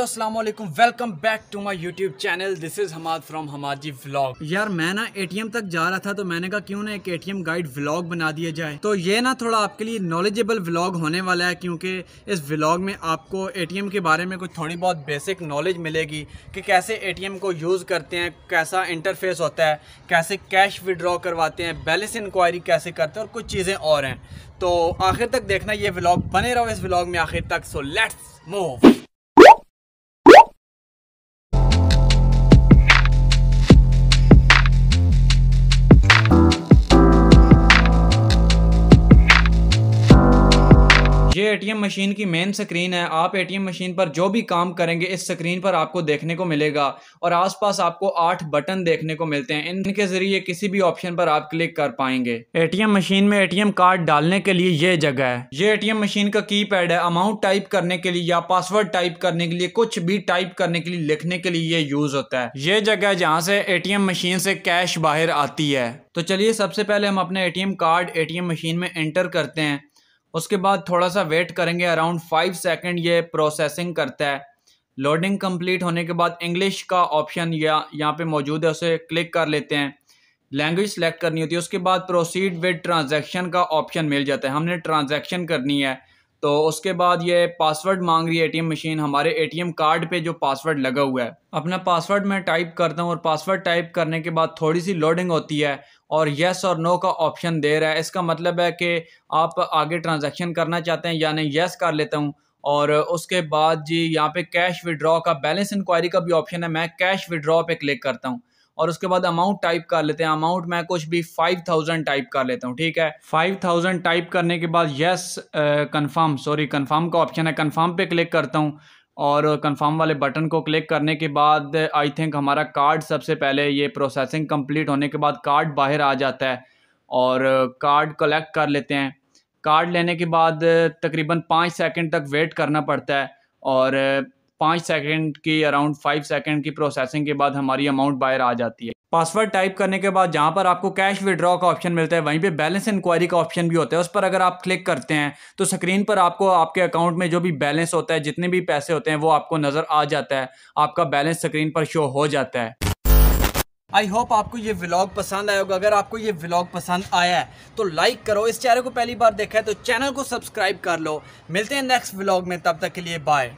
hello अस्सलाम वालेकुम welcome back to my YouTube channel this is Hamad from Hamaji vlog यार मैं ना एटीएम तक जा रहा था तो मैंने कहा क्यों ना एक एटीएम गाइड व्लॉग बना दिया जाए तो ये ना थोड़ा आपके लिए नॉलेजेबल व्लॉग होने वाला है क्योंकि इस व्लॉग में आपको एटीएम के बारे में कुछ थोड़ी बहुत बेसिक नॉलेज मिलेगी कि कैसे ए को यूज़ करते हैं कैसा इंटरफेस होता है कैसे कैश विड्रॉ करवाते हैं बैलेंस इंक्वायरी कैसे करते हैं और कुछ चीज़ें और हैं तो आखिर तक देखना ये व्लॉग बने रहो इस व्लॉग में आखिर तक सो लेट्स मूव ये एटीएम मशीन की मेन स्क्रीन है आप एटीएम मशीन पर जो भी काम करेंगे इस स्क्रीन पर आपको देखने को मिलेगा और आसपास आपको आठ बटन देखने को मिलते हैं इनके जरिए किसी भी ऑप्शन पर आप क्लिक कर पाएंगे एटीएम मशीन में एटीएम कार्ड डालने के लिए ये जगह है ये एटीएम मशीन का की है अमाउंट टाइप करने के लिए या पासवर्ड टाइप करने के लिए कुछ भी टाइप करने के लिए लिखने के लिए ये यूज होता है ये जगह जहाँ से ए मशीन से कैश बाहर आती है तो चलिए सबसे पहले हम अपने एटीएम कार्ड एटीएम मशीन में एंटर करते हैं उसके बाद थोड़ा सा वेट करेंगे अराउंड फाइव सेकेंड ये प्रोसेसिंग करता है लोडिंग कंप्लीट होने के बाद इंग्लिश का ऑप्शन या यहाँ पे मौजूद है उसे क्लिक कर लेते हैं लैंग्वेज सेलेक्ट करनी होती है उसके बाद प्रोसीड विद ट्रांजैक्शन का ऑप्शन मिल जाता है हमने ट्रांजैक्शन करनी है तो उसके बाद ये पासवर्ड मांग रही है एटीएम मशीन हमारे एटीएम कार्ड पे जो पासवर्ड लगा हुआ है अपना पासवर्ड मैं टाइप करता हूँ और पासवर्ड टाइप करने के बाद थोड़ी सी लोडिंग होती है और येस और नो का ऑप्शन दे रहा है इसका मतलब है कि आप आगे ट्रांजेक्शन करना चाहते हैं यानी येस कर लेता हूँ और उसके बाद जी यहाँ पे कैश विड्रॉ का बैलेंस इंक्वायरी का भी ऑप्शन है मैं कैश विड्रॉ पे क्लिक करता हूँ और उसके बाद अमाउंट टाइप कर लेते हैं अमाउंट मैं कुछ भी फाइव थाउजेंड टाइप कर लेता हूँ ठीक है फाइव थाउजेंड टाइप करने के बाद येस कन्फर्म सॉरी कन्फर्म का ऑप्शन है कन्फर्म पे क्लिक करता हूँ और कन्फर्म वाले बटन को क्लिक करने के बाद आई थिंक हमारा कार्ड सबसे पहले ये प्रोसेसिंग कम्प्लीट होने के बाद कार्ड बाहर आ जाता है और कार्ड कलेक्ट कर लेते हैं कार्ड लेने के बाद तकरीबन पाँच सेकेंड तक वेट करना पड़ता है और पाँच सेकेंड की अराउंड फाइव सेकेंड की प्रोसेसिंग के बाद हमारी अमाउंट बाहर आ जाती है पासवर्ड टाइप करने के बाद जहाँ पर आपको कैश विड्रॉ का ऑप्शन मिलता है वहीं पे बैलेंस इंक्वायरी का ऑप्शन भी होता है उस पर अगर आप क्लिक करते हैं तो स्क्रीन पर आपको आपके अकाउंट में जो भी बैलेंस होता है जितने भी पैसे होते हैं वो आपको नज़र आ जाता है आपका बैलेंस स्क्रीन पर शो हो जाता है आई होप आपको ये व्लॉग पसंद आया होगा अगर आपको ये व्लॉग पसंद आया है तो लाइक करो इस चैनल को पहली बार देखा है तो चैनल को सब्सक्राइब कर लो मिलते हैं नेक्स्ट व्लॉग में तब तक के लिए बाय